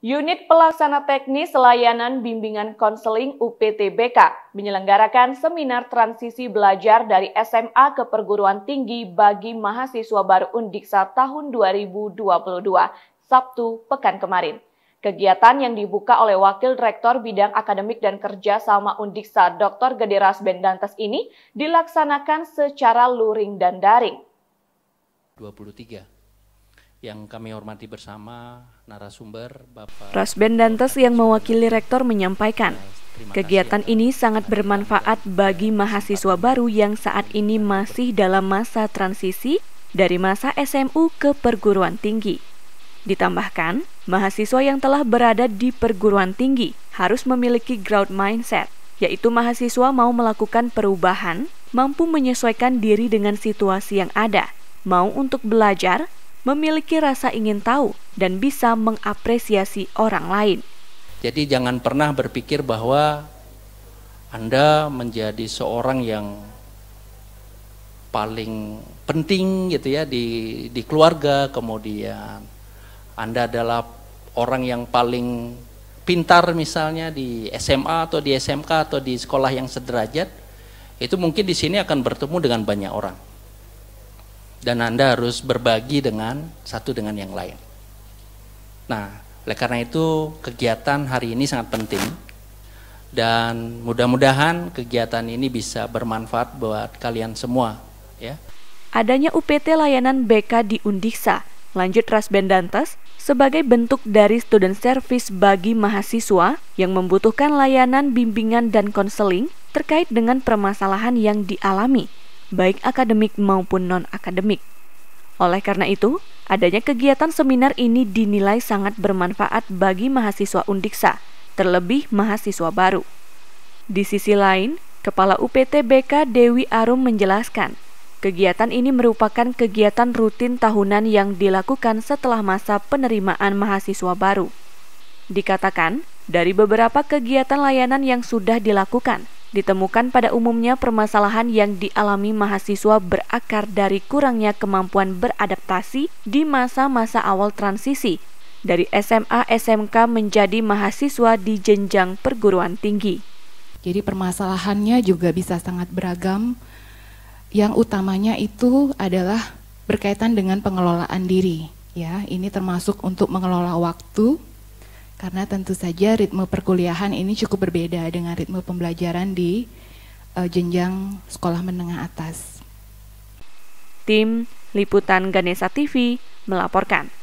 Unit Pelaksana Teknis Layanan Bimbingan Konseling UPTBK menyelenggarakan seminar transisi belajar dari SMA ke perguruan tinggi bagi mahasiswa baru Undiksa tahun 2022, Sabtu pekan kemarin. Kegiatan yang dibuka oleh Wakil Rektor Bidang Akademik dan Kerja Sama Undiksa Dr. Gede Rasben ini dilaksanakan secara luring dan daring. 23 yang kami hormati bersama narasumber Bapak Rasben Dantes yang mewakili rektor menyampaikan kegiatan ini sangat bermanfaat bagi mahasiswa baru yang saat ini masih dalam masa transisi dari masa SMU ke perguruan tinggi. Ditambahkan, mahasiswa yang telah berada di perguruan tinggi harus memiliki growth mindset, yaitu mahasiswa mau melakukan perubahan, mampu menyesuaikan diri dengan situasi yang ada, mau untuk belajar memiliki rasa ingin tahu dan bisa mengapresiasi orang lain. Jadi jangan pernah berpikir bahwa Anda menjadi seorang yang paling penting gitu ya di di keluarga, kemudian Anda adalah orang yang paling pintar misalnya di SMA atau di SMK atau di sekolah yang sederajat, itu mungkin di sini akan bertemu dengan banyak orang. Dan Anda harus berbagi dengan satu dengan yang lain. Nah, oleh karena itu kegiatan hari ini sangat penting dan mudah-mudahan kegiatan ini bisa bermanfaat buat kalian semua ya. Adanya UPT layanan BK di Undiksa, lanjut Dantas, sebagai bentuk dari student service bagi mahasiswa yang membutuhkan layanan bimbingan dan konseling terkait dengan permasalahan yang dialami baik akademik maupun non-akademik. Oleh karena itu, adanya kegiatan seminar ini dinilai sangat bermanfaat bagi mahasiswa Undiksa, terlebih mahasiswa baru. Di sisi lain, Kepala UPT BK Dewi Arum menjelaskan, kegiatan ini merupakan kegiatan rutin tahunan yang dilakukan setelah masa penerimaan mahasiswa baru. Dikatakan, dari beberapa kegiatan layanan yang sudah dilakukan, ditemukan pada umumnya permasalahan yang dialami mahasiswa berakar dari kurangnya kemampuan beradaptasi di masa-masa awal transisi dari SMA SMK menjadi mahasiswa di jenjang perguruan tinggi. Jadi permasalahannya juga bisa sangat beragam. Yang utamanya itu adalah berkaitan dengan pengelolaan diri, ya. Ini termasuk untuk mengelola waktu, karena tentu saja ritme perkuliahan ini cukup berbeda dengan ritme pembelajaran di uh, jenjang sekolah menengah atas. Tim Liputan Ganesa TV melaporkan.